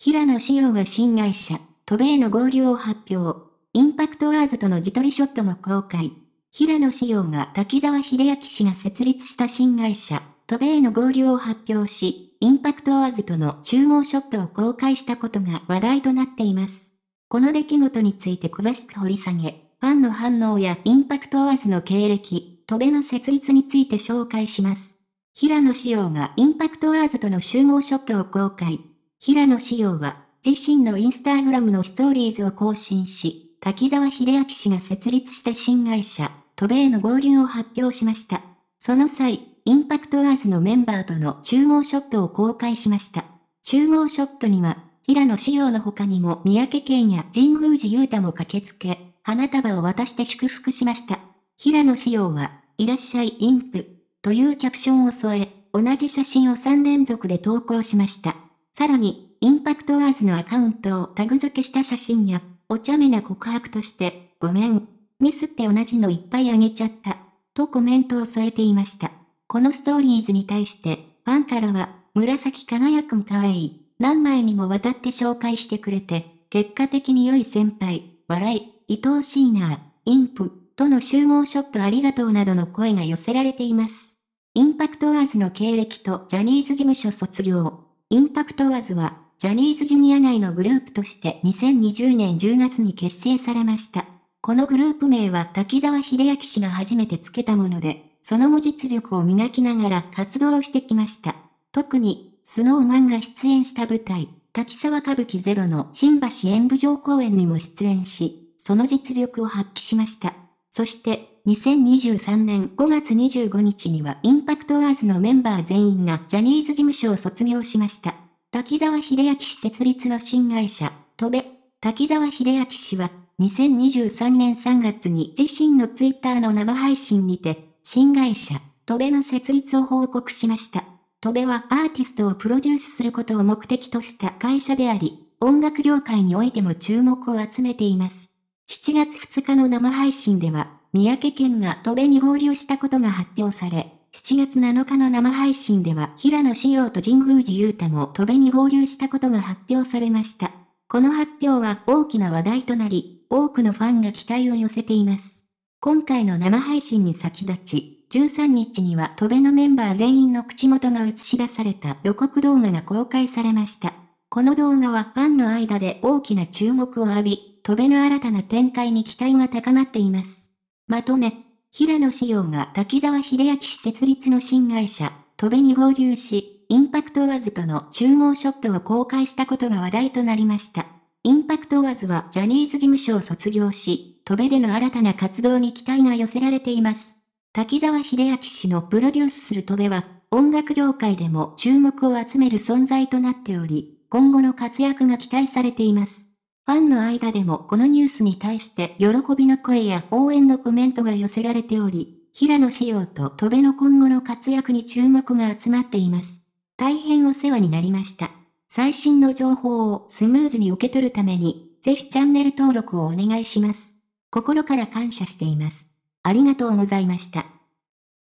平野紫耀が新会社、渡への合流を発表。インパクトアーズとの自撮りショットも公開。平野紫耀が滝沢秀明氏が設立した新会社、渡への合流を発表し、インパクトアーズとの集合ショットを公開したことが話題となっています。この出来事について詳しく掘り下げ、ファンの反応やインパクトアーズの経歴、渡米の設立について紹介します。平野紫耀がインパクトアーズとの集合ショットを公開。平野紫耀は、自身のインスタグラムのストーリーズを更新し、滝沢秀明氏が設立した新会社、トベイの合流を発表しました。その際、インパクトアーズのメンバーとの集合ショットを公開しました。集合ショットには、平野紫耀の他にも三宅健や神宮寺雄太も駆けつけ、花束を渡して祝福しました。平野紫耀は、いらっしゃいインプ、というキャプションを添え、同じ写真を3連続で投稿しました。さらに、インパクトワーズのアカウントをタグ付けした写真や、お茶目な告白として、ごめん。ミスって同じのいっぱいあげちゃった。とコメントを添えていました。このストーリーズに対して、ファンからは、紫輝くんかわいい。何枚にもわたって紹介してくれて、結果的に良い先輩、笑い、愛おしいな、インプ、との集合ショットありがとうなどの声が寄せられています。インパクトアーズの経歴とジャニーズ事務所卒業。インパクトワーズは、ジャニーズジュニア内のグループとして2020年10月に結成されました。このグループ名は滝沢秀明氏が初めて付けたもので、その後実力を磨きながら活動をしてきました。特に、スノーマンが出演した舞台、滝沢歌舞伎ゼロの新橋演舞場公演にも出演し、その実力を発揮しました。そして、2023年5月25日にはインパクトアーズのメンバー全員がジャニーズ事務所を卒業しました。滝沢秀明氏設立の新会社、トベ。滝沢秀明氏は、2023年3月に自身のツイッターの生配信にて、新会社、トベの設立を報告しました。トベはアーティストをプロデュースすることを目的とした会社であり、音楽業界においても注目を集めています。7月2日の生配信では、三宅県が戸辺に合流したことが発表され、7月7日の生配信では平野志陽と神宮寺勇太も戸辺に合流したことが発表されました。この発表は大きな話題となり、多くのファンが期待を寄せています。今回の生配信に先立ち、13日には戸辺のメンバー全員の口元が映し出された予告動画が公開されました。この動画はファンの間で大きな注目を浴び、飛べぬ新たな展開に期待が高まっています。まとめ、平野紫耀が滝沢秀明氏設立の新会社、飛べに合流し、インパクトワズとの集合ショットを公開したことが話題となりました。インパクトワズはジャニーズ事務所を卒業し、飛べでの新たな活動に期待が寄せられています。滝沢秀明氏のプロデュースする飛べは、音楽業界でも注目を集める存在となっており、今後の活躍が期待されています。ファンの間でもこのニュースに対して喜びの声や応援のコメントが寄せられており、平野仕様と戸辺の今後の活躍に注目が集まっています。大変お世話になりました。最新の情報をスムーズに受け取るために、ぜひチャンネル登録をお願いします。心から感謝しています。ありがとうございました。